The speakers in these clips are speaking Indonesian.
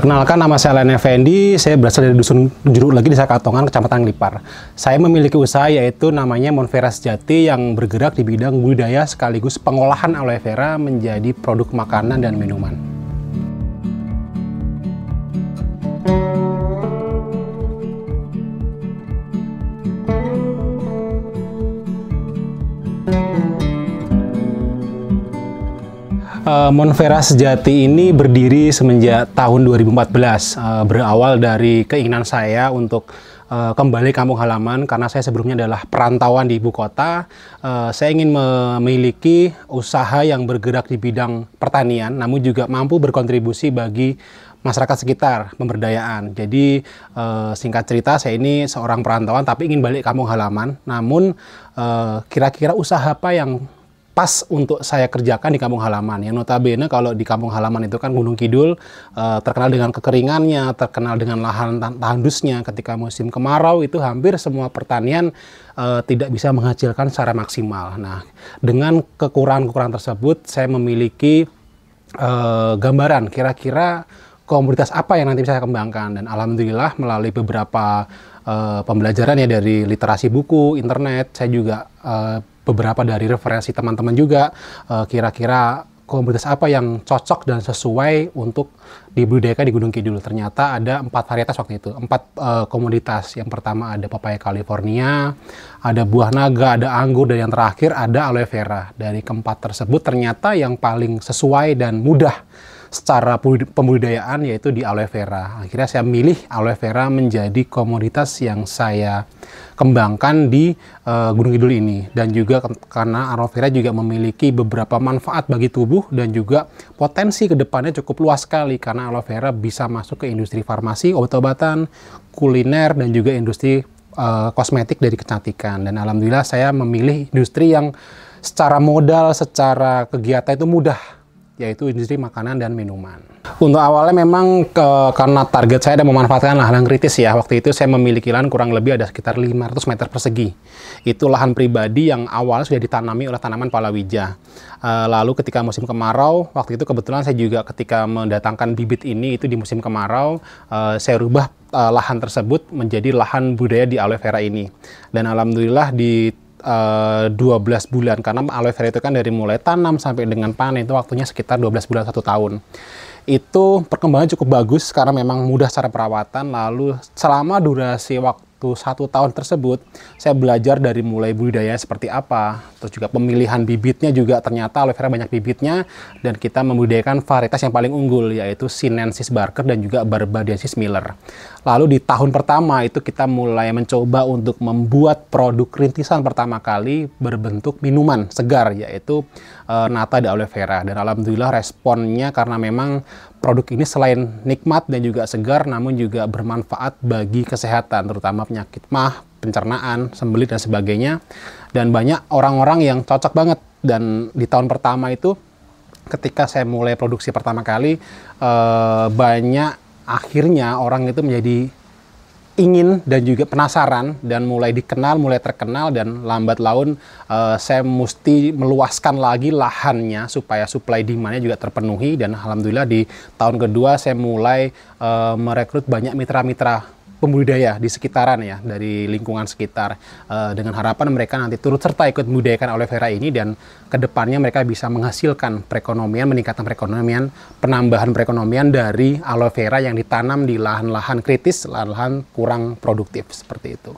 Perkenalkan nama saya Len Effendi, saya berasal dari dusun Jeruk lagi desa Katongan, Kecamatan Lipar. Saya memiliki usaha yaitu namanya Monvera Sejati yang bergerak di bidang budidaya sekaligus pengolahan aloe vera menjadi produk makanan dan minuman. uh, Monvera Sejati ini berdiri semenjak tahun 2014, uh, eh, berawal dari keinginan saya untuk uh, kembali kampung halaman karena saya sebelumnya adalah perantauan di ibu kota. Uh, saya ingin memiliki usaha yang bergerak di bidang pertanian, namun juga mampu berkontribusi bagi masyarakat sekitar pemberdayaan. Jadi singkat cerita saya ini seorang perantauan tapi ingin balik kampung halaman. Namun kira-kira usaha apa yang pas untuk saya kerjakan di kampung halaman. Yang notabene kalau di kampung halaman itu kan Gunung Kidul eh, terkenal dengan kekeringannya, terkenal dengan lahan tandusnya. Ketika musim kemarau itu hampir semua pertanian eh, tidak bisa menghasilkan secara maksimal. Nah, dengan kekurangan-kekurangan tersebut, saya memiliki eh, gambaran kira-kira komunitas apa yang nanti bisa saya kembangkan. Dan alhamdulillah melalui beberapa eh, pembelajaran ya dari literasi buku, internet, saya juga eh, beberapa dari referensi teman-teman juga eh, kira-kira uh, komunitas apa yang cocok dan sesuai untuk dibudidayakan di Gunung Kidul. Ternyata ada empat varietas waktu itu, empat uh, eh, komoditas. Yang pertama ada pepaya California, ada buah naga, ada anggur, dan yang terakhir ada aloe vera. Dari keempat tersebut ternyata yang paling sesuai dan mudah secara pembudidayaan yaitu di aloe vera. Akhirnya saya milih aloe vera menjadi komoditas yang saya kembangkan di uh, Gunung Kidul ini dan juga karena aloe vera juga memiliki beberapa manfaat bagi tubuh dan juga potensi kedepannya cukup luas sekali karena aloe vera bisa masuk ke industri farmasi, obat-obatan, kuliner dan juga industri uh, kosmetik dari kecantikan dan alhamdulillah saya memilih industri yang secara modal, secara kegiatan itu mudah yaitu industri makanan dan minuman. Untuk awalnya memang ke, karena target saya dan memanfaatkan lahan kritis ya. Waktu itu saya memiliki lahan kurang lebih ada sekitar 500 meter persegi. Itu lahan pribadi yang awal sudah ditanami oleh tanaman palawija. E, lalu ketika musim kemarau, waktu itu kebetulan saya juga ketika mendatangkan bibit ini itu di musim kemarau, e, saya rubah eh, lahan tersebut menjadi lahan budaya di aloe vera ini. Dan alhamdulillah di Eh, dua 12 bulan karena aloe vera itu kan dari mulai tanam sampai dengan panen itu waktunya sekitar 12 bulan satu tahun itu perkembangan cukup bagus karena memang mudah secara perawatan lalu selama durasi waktu waktu satu tahun tersebut saya belajar dari mulai budidaya seperti apa terus juga pemilihan bibitnya juga ternyata oleh vera banyak bibitnya dan kita membudidayakan varietas yang paling unggul yaitu sinensis barker dan juga Barbadensis miller lalu di tahun pertama itu kita mulai mencoba untuk membuat produk rintisan pertama kali berbentuk minuman segar yaitu e, nata de aloe vera dan alhamdulillah responnya karena memang produk ini selain nikmat dan juga segar, namun juga bermanfaat bagi kesehatan, terutama penyakit mah, pencernaan, sembelit, dan sebagainya. Dan banyak orang-orang yang cocok banget. Dan di tahun pertama itu, ketika saya mulai produksi pertama kali, eh, banyak akhirnya orang itu menjadi ingin dan juga penasaran dan mulai dikenal, mulai terkenal dan lambat laun uh, saya mesti meluaskan lagi lahannya supaya supply demandnya juga terpenuhi dan alhamdulillah di tahun kedua saya mulai uh, merekrut banyak mitra-mitra pembudidaya di sekitaran ya dari lingkungan sekitar uh, dengan harapan mereka nanti turut serta ikut membudidayakan aloe vera ini dan kedepannya mereka bisa menghasilkan perekonomian meningkatkan perekonomian penambahan perekonomian dari aloe vera yang ditanam di lahan-lahan kritis lahan-lahan kurang produktif seperti itu.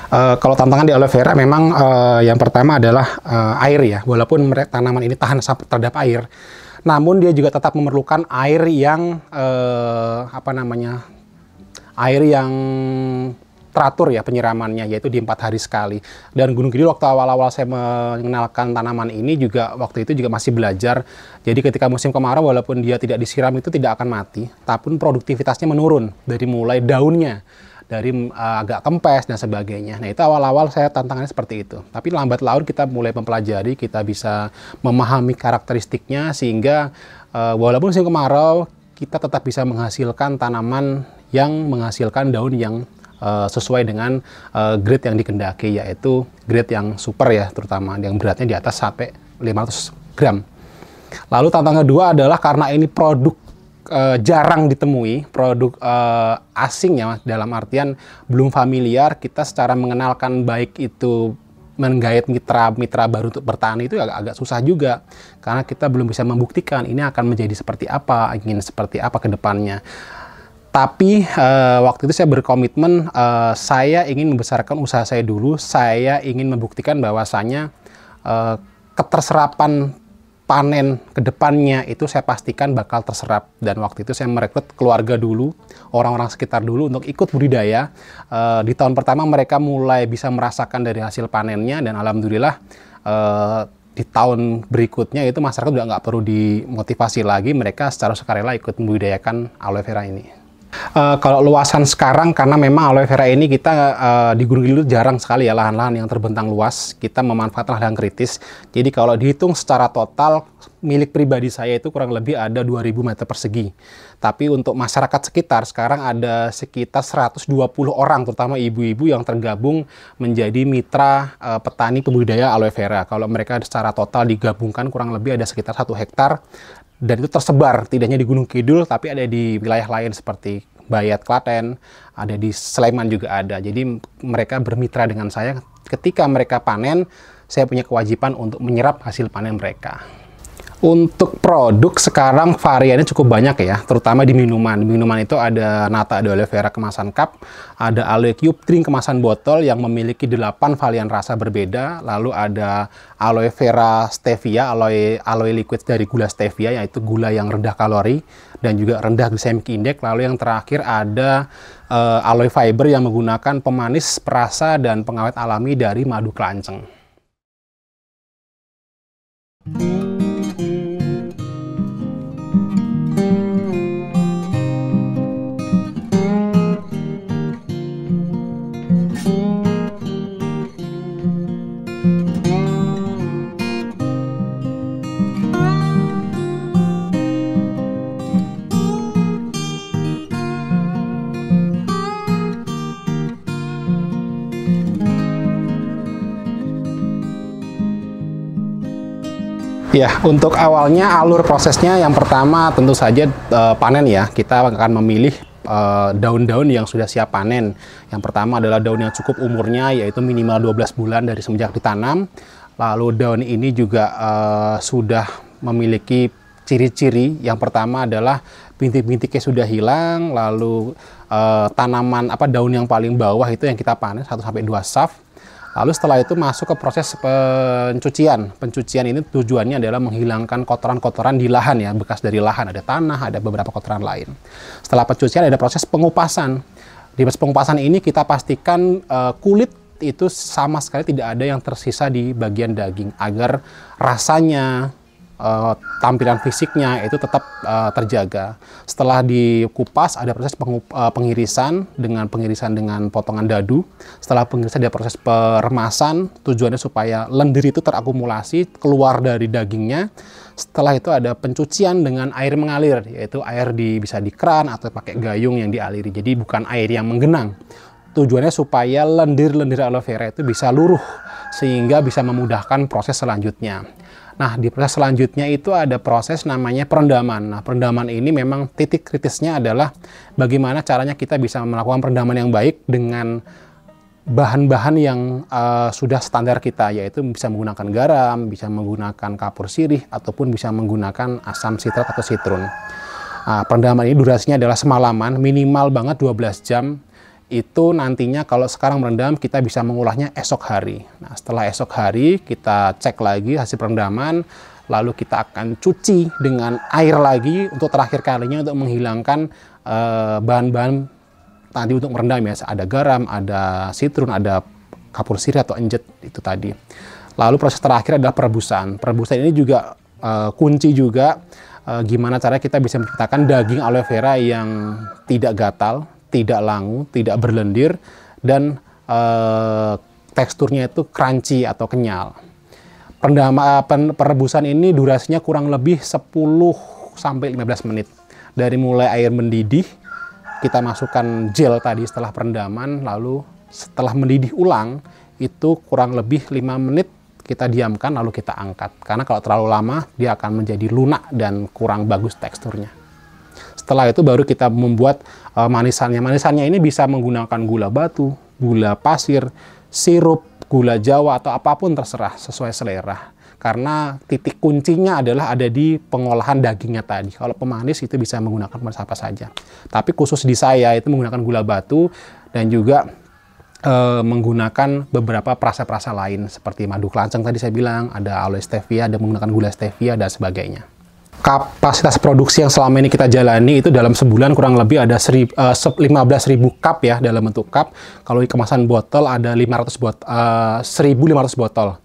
Uh, kalau tantangan di aloe vera memang uh, yang pertama adalah uh, air ya walaupun mereka tanaman ini tahan terhadap air namun dia juga tetap memerlukan air yang uh, apa namanya air yang teratur ya penyiramannya yaitu di empat hari sekali dan Gunung Kidul waktu awal-awal saya mengenalkan tanaman ini juga waktu itu juga masih belajar jadi ketika musim kemarau walaupun dia tidak disiram itu tidak akan mati tapi produktivitasnya menurun dari mulai daunnya dari uh, agak kempes dan sebagainya. Nah itu awal-awal saya tantangannya seperti itu. Tapi lambat laun kita mulai mempelajari, kita bisa memahami karakteristiknya sehingga uh, walaupun musim kemarau kita tetap bisa menghasilkan tanaman yang menghasilkan daun yang uh, sesuai dengan uh, grade yang dikendaki yaitu grade yang super ya terutama yang beratnya di atas sampai 500 gram. Lalu tantangan kedua adalah karena ini produk uh, jarang ditemui, produk uh, asing ya dalam artian belum familiar, kita secara mengenalkan baik itu menggait mitra-mitra baru untuk bertani itu agak, agak susah juga karena kita belum bisa membuktikan ini akan menjadi seperti apa, ingin seperti apa ke depannya tapi uh, waktu itu saya berkomitmen uh, saya ingin membesarkan usaha saya dulu saya ingin membuktikan bahwasanya uh, eh, keterserapan panen kedepannya itu saya pastikan bakal terserap dan waktu itu saya merekrut keluarga dulu orang-orang sekitar dulu untuk ikut budidaya uh, di tahun pertama mereka mulai bisa merasakan dari hasil panennya dan alhamdulillah uh, di tahun berikutnya itu masyarakat juga nggak perlu dimotivasi lagi mereka secara sukarela ikut membudidayakan aloe vera ini. Uh, kalau luasan sekarang karena memang aloe vera ini kita uh, di Gunung Kidul jarang sekali ya lahan-lahan yang terbentang luas kita memanfaatkan lahan kritis jadi kalau dihitung secara total milik pribadi saya itu kurang lebih ada 2000 meter persegi tapi untuk masyarakat sekitar sekarang ada sekitar 120 orang terutama ibu-ibu yang tergabung menjadi mitra uh, petani pembudidaya aloe vera kalau mereka secara total digabungkan kurang lebih ada sekitar satu hektar dan itu tersebar tidak hanya di Gunung Kidul tapi ada di wilayah lain seperti Bayat Klaten, ada di Sleman juga ada. Jadi mereka bermitra dengan saya ketika mereka panen, saya punya kewajiban untuk menyerap hasil panen mereka. Untuk produk sekarang variannya cukup banyak ya, terutama di minuman. Di minuman itu ada nata de vera kemasan cup, ada aloe cube drink kemasan botol yang memiliki 8 varian rasa berbeda, lalu ada aloe vera stevia, aloe aloe liquid dari gula stevia yaitu gula yang rendah kalori dan juga rendah glycemic index. Lalu yang terakhir ada uh, aloe fiber yang menggunakan pemanis perasa dan pengawet alami dari madu kelanceng. Hmm. Ya, untuk awalnya alur prosesnya yang pertama tentu saja uh, panen ya. Kita akan memilih eh, daun-daun uh, yang sudah siap panen. Yang pertama adalah daun yang cukup umurnya yaitu minimal 12 bulan dari semenjak ditanam. Lalu daun ini juga uh, sudah memiliki ciri-ciri. Yang pertama adalah bintik-bintiknya sudah hilang, lalu uh, tanaman apa daun yang paling bawah itu yang kita panen 1 sampai 2 saf Lalu setelah itu masuk ke proses pencucian. Pencucian ini tujuannya adalah menghilangkan kotoran-kotoran di lahan ya, bekas dari lahan. Ada tanah, ada beberapa kotoran lain. Setelah pencucian ada proses pengupasan. Di proses pengupasan ini kita pastikan eh, kulit itu sama sekali tidak ada yang tersisa di bagian daging agar rasanya, Eh, tampilan fisiknya itu tetap uh, terjaga. Setelah dikupas ada proses uh, pengirisan dengan pengirisan dengan potongan dadu. Setelah pengirisan ada proses peremasan tujuannya supaya lendir itu terakumulasi keluar dari dagingnya. Setelah itu ada pencucian dengan air mengalir yaitu air di bisa di keran atau pakai gayung yang dialiri. Jadi bukan air yang menggenang. Tujuannya supaya lendir-lendir aloe vera itu bisa luruh sehingga bisa memudahkan proses selanjutnya. Nah, di proses selanjutnya itu ada proses namanya perendaman. Nah, perendaman ini memang titik kritisnya adalah bagaimana caranya kita bisa melakukan perendaman yang baik dengan bahan-bahan yang uh, sudah standar kita, yaitu bisa menggunakan garam, bisa menggunakan kapur sirih, ataupun bisa menggunakan asam sitrat atau sitrun. Uh, perendaman ini durasinya adalah semalaman, minimal banget 12 jam itu nantinya kalau sekarang merendam kita bisa mengolahnya esok hari. Nah, setelah esok hari kita cek lagi hasil perendaman, lalu kita akan cuci dengan air lagi untuk terakhir kalinya untuk menghilangkan eh, bahan-bahan tadi untuk merendam ya, ada garam, ada sitrun, ada kapur sirih atau enjet itu tadi. Lalu proses terakhir adalah perebusan. Perebusan ini juga uh, kunci juga eh, gimana cara kita bisa menciptakan daging aloe vera yang tidak gatal tidak langu, tidak berlendir, dan e, teksturnya itu crunchy atau kenyal. Pendama, eh, pen, perebusan ini durasinya kurang lebih 10 sampai 15 menit. Dari mulai air mendidih, kita masukkan gel tadi setelah perendaman, lalu setelah mendidih ulang, itu kurang lebih 5 menit kita diamkan lalu kita angkat. Karena kalau terlalu lama, dia akan menjadi lunak dan kurang bagus teksturnya. Setelah itu baru kita membuat uh, manisannya. Manisannya ini bisa menggunakan gula batu, gula pasir, sirup, gula jawa atau apapun terserah sesuai selera. Karena titik kuncinya adalah ada di pengolahan dagingnya tadi. Kalau pemanis itu bisa menggunakan pemanis apa saja. Tapi khusus di saya itu menggunakan gula batu dan juga e, menggunakan beberapa perasa-perasa lain seperti madu kelanceng tadi saya bilang, ada aloe stevia, ada menggunakan gula stevia dan sebagainya kapasitas produksi yang selama ini kita jalani itu dalam sebulan kurang lebih ada seri, uh, eh, 15.000 cup ya dalam bentuk cup. Kalau kemasan botol ada 500 bot, uh, eh, 1.500 botol.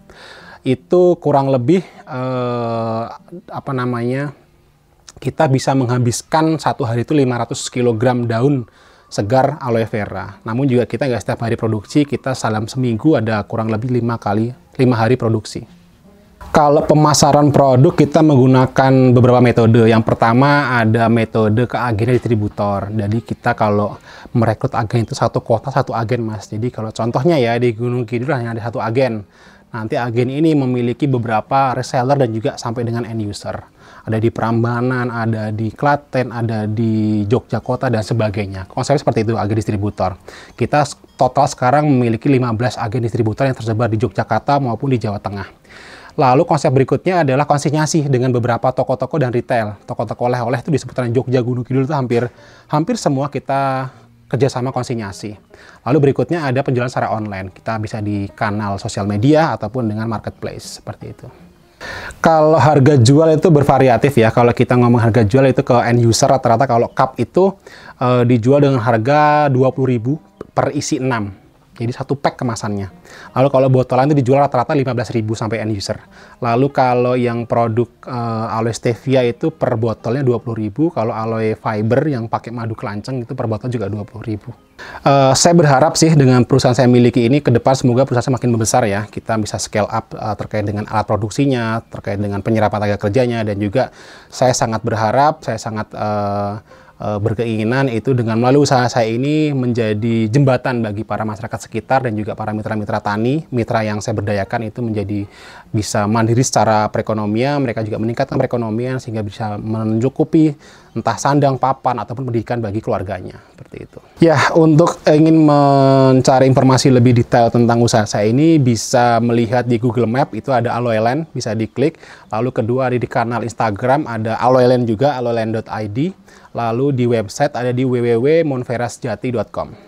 Itu kurang lebih uh, apa namanya kita bisa menghabiskan satu hari itu 500 kg daun segar aloe vera. Namun juga kita nggak setiap hari produksi, kita salam seminggu ada kurang lebih lima kali, lima hari produksi kalau pemasaran produk kita menggunakan beberapa metode. Yang pertama ada metode ke agen distributor. Jadi kita kalau merekrut agen itu satu kota satu agen mas. Jadi kalau contohnya ya di Gunung Kidul hanya ada satu agen. Nanti agen ini memiliki beberapa reseller dan juga sampai dengan end user. Ada di Prambanan, ada di Klaten, ada di Yogyakarta dan sebagainya. Konsepnya seperti itu agen distributor. Kita total sekarang memiliki 15 agen distributor yang tersebar di Yogyakarta maupun di Jawa Tengah. Lalu konsep berikutnya adalah konsinyasi dengan beberapa toko-toko dan retail. Toko-toko oleh-oleh itu di seputaran Jogja Gunung Kidul itu hampir hampir semua kita kerjasama konsinyasi. Lalu berikutnya ada penjualan secara online. Kita bisa di kanal sosial media ataupun dengan marketplace seperti itu. Kalau harga jual itu bervariatif ya. Kalau kita ngomong harga jual itu ke end user rata-rata kalau cup itu e, dijual dengan harga 20.000 per isi 6. Jadi satu pack kemasannya. Lalu kalau botolan itu dijual rata-rata 15.000 sampai end user. Lalu kalau yang produk uh, aloe stevia itu per botolnya 20.000, kalau aloe fiber yang pakai madu kelanceng itu per botol juga 20.000. Uh, eh, saya berharap sih dengan perusahaan saya miliki ini ke depan semoga perusahaan makin membesar ya. Kita bisa scale up uh, terkait dengan alat produksinya, terkait dengan penyerapan tenaga kerjanya dan juga saya sangat berharap, saya sangat uh, Eh, berkeinginan itu dengan melalui usaha saya ini menjadi jembatan bagi para masyarakat sekitar dan juga para mitra-mitra tani, mitra yang saya berdayakan itu menjadi bisa mandiri secara perekonomian, mereka juga meningkatkan perekonomian sehingga bisa mencukupi entah sandang, papan ataupun pendidikan bagi keluarganya, seperti itu. Ya, untuk ingin mencari informasi lebih detail tentang usaha saya ini bisa melihat di Google Map itu ada Aloe Land bisa diklik. Lalu kedua ada di kanal Instagram ada Aloe Land juga aloeland.id Lalu di website ada di www.monferasjati.com.